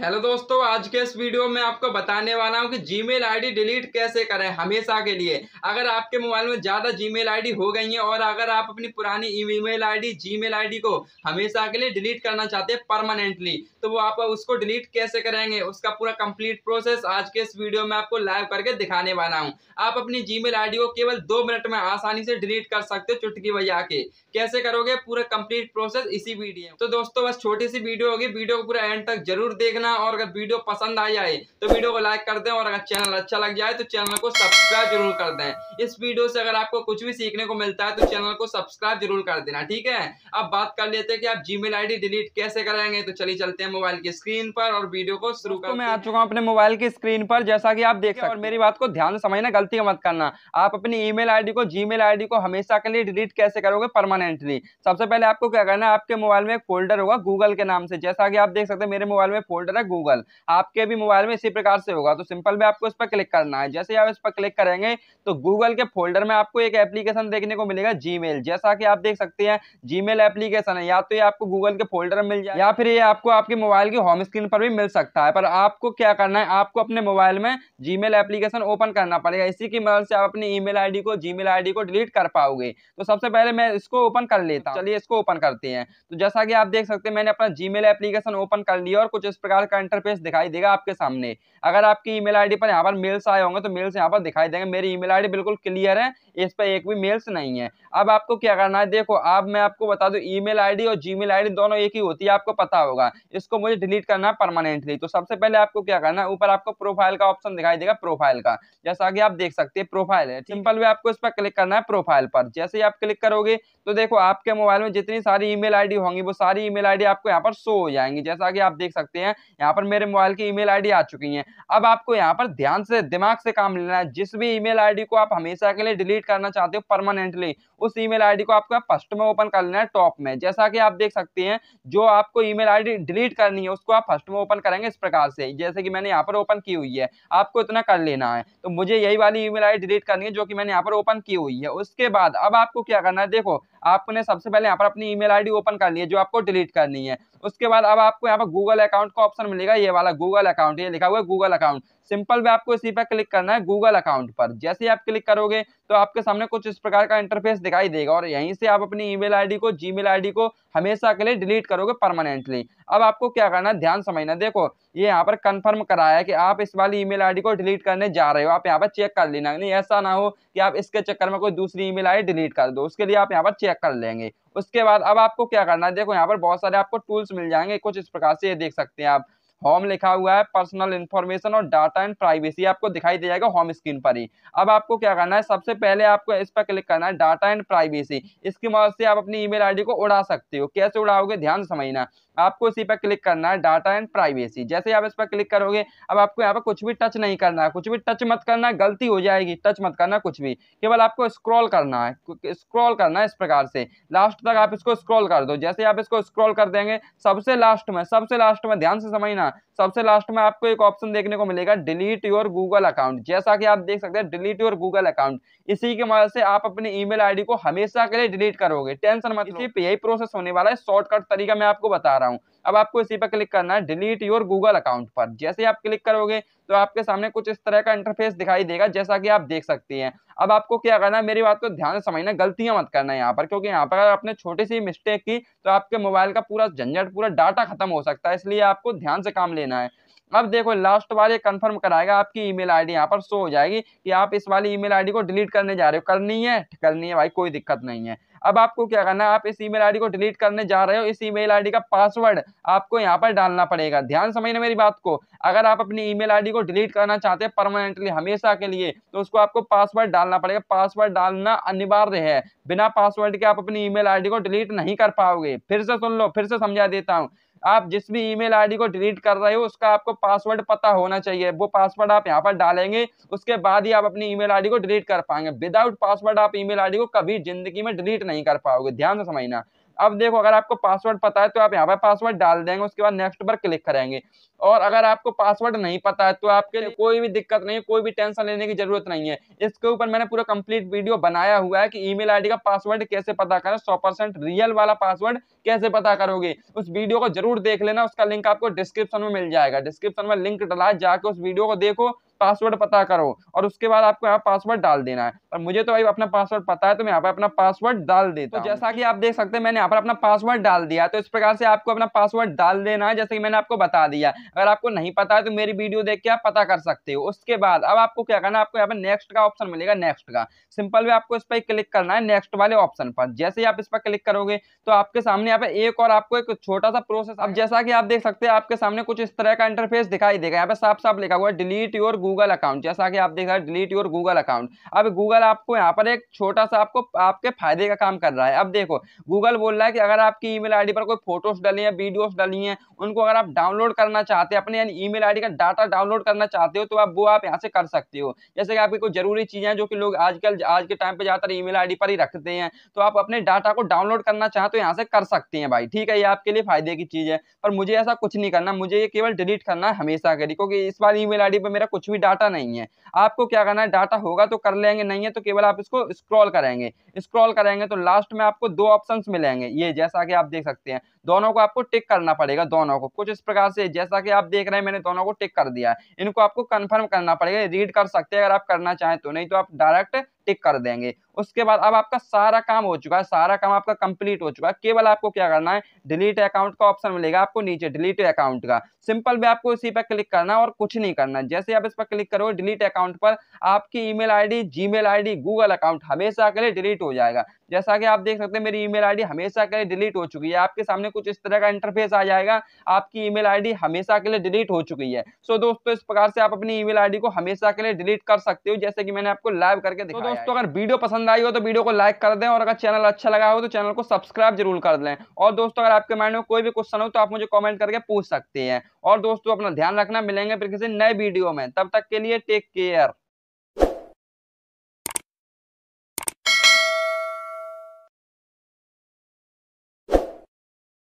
hello दोस्तों आज के इस वीडियो में आपको बताने वाला हूं कि जीमेल आईडी डिलीट कैसे करें हमेशा के लिए अगर आपके मोबाइल में ज़्यादा जीमेल आईडी हो गई है और अगर आप अपनी पुरानी ईमेल आईडी जीमेल आईडी को हमेशा के लिए डिलीट करना चाहते हैं परमानेंटली तो वो आप उसको डिलीट कैसे करेंगे उसका पूरा कंप्लीट प्रोसेस आज के इस वीडियो में आपको लाइव करके दिखाने वाला हूँ आप अपनी जी मेल को केवल दो मिनट में आसानी से डिलीट कर सकते हो चुटकी बजा के कैसे करोगे पूरा कम्प्लीट प्रोसेस इसी वीडियो तो दोस्तों बस छोटी सी वीडियो होगी वीडियो को पूरा एंड तक जरूर देखना देना और अगर वीडियो पसंद आ जाए तो वीडियो को लाइक कर दें और अगर चैनल अच्छा लग जाए तो चैनल को सब्सक्राइब जरूर कर दें इस वीडियो से अगर आपको कुछ भी सीखने को मिलता है तो चैनल को सब्सक्राइब जरूर कर देना ठीक है अब बात कर लेते हैं कि आप जी मेल डिलीट कैसे करेंगे तो चलिए चलते हैं मोबाइल की स्क्रीन पर और वीडियो को शुरू कर मैं आ चुका हूँ अपने मोबाइल की स्क्रीन पर जैसा की आप देख सकते और मेरी बात को ध्यान समझना गलती मत करना आप अपनी ई मेल को जी मेल को हमेशा के लिए डिलीट कैसे करोगे परमानेंटली सबसे पहले आपको क्या करना है आपके मोबाइल में एक फोल्डर होगा गूगल के नाम से जैसा कि आप देख सकते हैं मेरे मोबाइल में फोल्डर रहा गूगल आपके भी मोबाइल में इसी प्रकार से होगा तो सिंपल में आपको इस पर क्लिक करना है जैसे आप इस पर क्लिक करेंगे तो गूगल के फोल्डर में आपको एक एप्लीकेशन देखने को मिलेगा जी जैसा कि आप देख सकते हैं जी एप्लीकेशन है या तो ये आपको गूगल के फोल्डर में मिल जाए या फिर ये आपको आपके मोबाइल की होम स्क्रीन पर भी मिल सकता है पर आपको क्या करना है आपको अपने मोबाइल में जी एप्लीकेशन ओपन करना पड़ेगा इसी की मदद से आप अपनी ई मेल को जी मेल को डिलीट कर पाओगे तो सबसे पहले मैं इसको ओपन कर लेता हूँ चलिए इसको ओपन करते हैं तो जैसा कि आप देख सकते हैं मैंने अपना जी एप्लीकेशन ओपन कर लिया और कुछ इस प्रकार प्रकार का इंटरफेस दिखाई देगा आपके सामने अगर आपकी ईमेल आईडी पर यहाँ पर मेल्स आए होंगे तो मेल्स यहाँ पर दिखाई देंगे मेरी ईमेल आईडी बिल्कुल क्लियर है इस पर एक भी मेल्स नहीं है अब आपको क्या करना है देखो अब मैं आपको बता दूँ ई मेल और जी मेल दोनों एक ही होती है आपको पता होगा इसको मुझे डिलीट करना है परमानेंटली तो सबसे पहले आपको क्या करना है ऊपर आपको प्रोफाइल का ऑप्शन दिखाई देगा प्रोफाइल का जैसा कि आप देख सकते हैं प्रोफाइल है सिंपल वे आपको इस पर क्लिक करना है प्रोफाइल पर जैसे ही आप क्लिक करोगे तो देखो आपके मोबाइल में जितनी सारी ईमेल आईडी होंगी वो सारी ईमेल आईडी आपको यहाँ पर शो हो जाएंगी जैसा कि आप देख सकते हैं यहाँ पर मेरे मोबाइल की ईमेल आईडी आ चुकी है अब आपको यहाँ पर ध्यान से दिमाग से काम लेना है जिस भी ईमेल आईडी को आप हमेशा के लिए डिलीट करना चाहते हो परमानेंटली उस ईमेल आईडी को आपको फर्स्ट में ओपन कर लेना है टॉप में जैसा कि आप देख सकते हैं जो आपको ई मेल डिलीट करनी है उसको आप फर्स्ट में ओपन करेंगे इस प्रकार से जैसे कि मैंने यहाँ पर ओपन की हुई है आपको इतना कर लेना है तो मुझे यही वाली ई मेल डिलीट करनी है जो कि मैंने यहाँ पर ओपन की हुई है उसके बाद अब आपको क्या करना है देखो आपने सबसे पहले यहाँ पर अपनी ईमेल आईडी ओपन कर ली है जो आपको डिलीट करनी है उसके बाद अब आपको यहाँ पर गूगल अकाउंट का ऑप्शन मिलेगा ये वाला गूगल अकाउंट ये लिखा हुआ है गूगल अकाउंट सिंपल भी आपको इसी पर क्लिक करना है गूगल अकाउंट पर जैसे ही आप क्लिक करोगे तो आपके सामने कुछ इस प्रकार का इंटरफेस दिखाई देगा और यहीं से आप अपनी ईमेल आईडी को जीमेल आईडी को हमेशा के लिए डिलीट करोगे परमानेंटली अब आपको क्या करना है ध्यान समझना देखो ये यहाँ पर कंफर्म कराया है कि आप इस वाली ईमेल आईडी को डिलीट करने जा रहे हो आप यहाँ पर चेक कर लेना ऐसा ना हो कि आप इसके चक्कर में कोई दूसरी ईमेल आईडी डिलीट कर दो उसके लिए आप यहाँ पर चेक कर लेंगे उसके बाद अब आपको क्या करना है देखो यहाँ पर बहुत सारे आपको टूल्स मिल जाएंगे कुछ इस प्रकार से ये देख सकते हैं आप होम लिखा हुआ है पर्सनल इन्फॉर्मेशन और डाटा एंड प्राइवेसी आपको दिखाई दे जाएगा होम स्क्रीन पर ही अब आपको क्या करना है सबसे पहले आपको इस पर क्लिक करना है डाटा एंड प्राइवेसी इसकी मदद से आप अपनी ईमेल आईडी को उड़ा सकते हो कैसे उड़ाओगे ध्यान समझना आपको इसी पर क्लिक करना है डाटा एंड प्राइवेसी जैसे आप इस पर क्लिक करोगे अब आपको यहाँ पर कुछ भी टच नहीं करना है कुछ भी टच मत करना गलती हो जाएगी टच मत करना कुछ भी केवल आपको स्क्रॉल करना है स्क्रॉल करना है इस प्रकार से लास्ट तक आप इसको स्क्रॉल कर दो जैसे आप इसको स्क्रॉल कर देंगे सबसे लास्ट में सबसे लास्ट में ध्यान से समझना सबसे लास्ट में आपको एक ऑप्शन देखने को मिलेगा डिलीट योर गूगल अकाउंट जैसा कि आप देख सकते हैं डिलीट योर गूगल अकाउंट इसी के मदद से आप अपने ईमेल आईडी को हमेशा के लिए डिलीट करोगे टेंशन मत लो यही प्रोसेस होने वाला है शॉर्टकट तरीका मैं आपको बता रहा हूँ अब आपको इसी पर क्लिक करना है डिलीट योर गूगल अकाउंट पर जैसे आप क्लिक करोगे तो आपके सामने कुछ इस तरह का इंटरफेस दिखाई देगा जैसा कि आप देख सकते हैं अब आपको क्या करना है मेरी बात को ध्यान से समझना गलतियां मत करना यहाँ पर क्योंकि यहाँ पर अगर आपने छोटी सी मिस्टेक की तो आपके मोबाइल का पूरा झंझट पूरा डाटा खत्म हो सकता है इसलिए आपको ध्यान से काम लेना है अब देखो लास्ट बार ये कंफर्म कराएगा आपकी ईमेल आईडी यहाँ पर शो हो जाएगी कि आप इस वाली ईमेल आईडी को डिलीट करने जा रहे हो करनी है करनी है भाई कोई दिक्कत नहीं है अब आपको क्या करना है आप इस ईमेल आईडी को डिलीट करने जा रहे हो इस ईमेल आईडी का पासवर्ड आपको यहाँ पर डालना पड़ेगा ध्यान समझना मेरी बात को अगर आप अपनी ईमेल आईडी को डिलीट करना चाहते हैं परमानेंटली हमेशा के लिए तो उसको आपको पासवर्ड डालना पड़ेगा पासवर्ड डालना अनिवार्य है बिना पासवर्ड के आप अपनी ई आईडी को डिलीट नहीं कर पाओगे फिर से सुन लो फिर से समझा देता हूँ आप जिस भी ईमेल आईडी को डिलीट कर रहे हो उसका आपको पासवर्ड पता होना चाहिए वो पासवर्ड आप यहाँ पर डालेंगे उसके बाद ही आप अपनी ईमेल आईडी को डिलीट कर पाएंगे विदाउट पासवर्ड आप ईमेल आईडी को कभी जिंदगी में डिलीट नहीं कर पाओगे ध्यान से समझना अब देखो अगर आपको पासवर्ड पता है तो आप यहाँ पर पासवर्ड डाल देंगे उसके बाद नेक्स्ट पर क्लिक करेंगे और अगर आपको पासवर्ड नहीं पता है तो आपके लिए कोई भी दिक्कत नहीं है कोई भी टेंशन लेने की जरूरत नहीं है इसके ऊपर मैंने पूरा कंप्लीट वीडियो बनाया हुआ है कि ईमेल आईडी का पासवर्ड कैसे पता करें सौ परसेंट रियल वाला पासवर्ड कैसे पता करोगे उस वीडियो को जरूर देख लेना उसका लिंक आपको डिस्क्रिप्शन में मिल जाएगा डिस्क्रिप्शन में लिंक डला जाकर उस वीडियो को देखो पासवर्ड पता करो और उसके बाद आपको यहाँ पासवर्ड डाल देना है पर मुझे तो भाई अपना पासवर्ड पता है तो मैं यहाँ पर अपना पासवर्ड डाल देता तो जैसा कि आप देख सकते हैं मैंने यहाँ पर अपना पासवर्ड डाल दिया तो इस प्रकार से आपको अपना पासवर्ड डाल देना है जैसे कि मैंने आपको बता दिया अगर आपको नहीं पता है तो मेरी वीडियो देख के आप पता कर सकते हो उसके बाद अब आपको क्या करना है आपको यहाँ पर नेक्स्ट का ऑप्शन मिलेगा नेक्स्ट का सिंपल वे आपको इस पर क्लिक करना है नेक्स्ट वाले ऑप्शन पर जैसे ही आप इस पर क्लिक करोगे तो आपके सामने यहाँ पर एक और आपको एक छोटा सा प्रोसेस अब जैसा कि आप देख सकते हैं आपके सामने कुछ इस तरह का इंटरफेस दिखाई देगा यहाँ पर साफ साफ लिखा हुआ delete your Google Google account जैसा कि आप देख रहे हैं डिलीट योर गूगल अकाउंट अब गूगल आपको यहाँ पर एक छोटा सा आपको आपके फायदे का काम कर रहा है अब देखो गूगल बोल रहा है कि अगर आपकी ईमेल आईडी पर कोई फोटोज डाली है वीडियोस डाली हैं उनको अगर आप डाउनलोड करना चाहते हैं अपने यानी ईमेल आईडी का डाटा डाउनलोड करना चाहते हो तो आप वो आप यहाँ से कर सकते हो जैसे कि आपकी कोई जरूरी चीजें हैं जो कि लोग आजकल आज के टाइम पर ज्यादातर ई मेल पर ही रखते हैं तो आप अपने डाटा को डाउनलोड करना चाहते हो यहाँ से कर सकते हैं भाई ठीक है ये आपके लिए फायदे की चीज है पर मुझे ऐसा कुछ नहीं करना मुझे ये केवल डिलीट करना हमेशा करी क्योंकि इस बार ईमेल आईडी पर मेरा कुछ भी डाटा नहीं है आपको क्या करना है डाटा होगा तो कर लेंगे नहीं है तो केवल आप इसको स्क्रॉल करेंगे स्क्रॉल करेंगे तो लास्ट में आपको दो ऑप्शन मिलेंगे ये जैसा कि आप देख सकते हैं दोनों को आपको टिक करना पड़ेगा दोनों को कुछ इस प्रकार से जैसा कि आप देख रहे हैं मैंने दोनों को टिक कर दिया है इनको आपको कन्फर्म करना पड़ेगा रीड कर सकते हैं अगर आप करना चाहें तो नहीं तो आप डायरेक्ट टिक कर देंगे उसके बाद अब आपका सारा काम हो चुका है सारा काम आपका कंप्लीट हो चुका है केवल आपको क्या करना है डिलीट अकाउंट का ऑप्शन मिलेगा आपको नीचे डिलीट अकाउंट का सिंपल भी आपको इसी पर क्लिक करना और कुछ नहीं करना जैसे आप इस पर क्लिक करोगे डिलीट अकाउंट पर आपकी email ID Gmail ID Google account हमेशा के लिए डिलीट हो जाएगा जैसा कि आप देख सकते हैं मेरी ईमेल आईडी हमेशा के लिए डिलीट हो चुकी है आपके सामने कुछ इस तरह का इंटरफेस आ जाएगा आपकी ईमेल आईडी हमेशा के लिए डिलीट हो चुकी है सो दोस्तों इस प्रकार से आप अपनी ईमेल आईडी को हमेशा के लिए डिलीट कर सकते हो जैसे कि मैंने आपको लाइव करके तो देखा दोस्तों अगर वीडियो पसंद आई हो तो वीडियो को लाइक कर दें और अगर चैनल अच्छा लगा हो तो चैनल को सब्सक्राइब जरूर कर दें और दोस्तों अगर आपके माइंड में कोई भी क्वेश्चन हो तो आप मुझे कॉमेंट करके पूछ सकते हैं और दोस्तों अपना ध्यान रखना मिलेंगे फिर किसी नए वीडियो में तब तक के लिए टेक केयर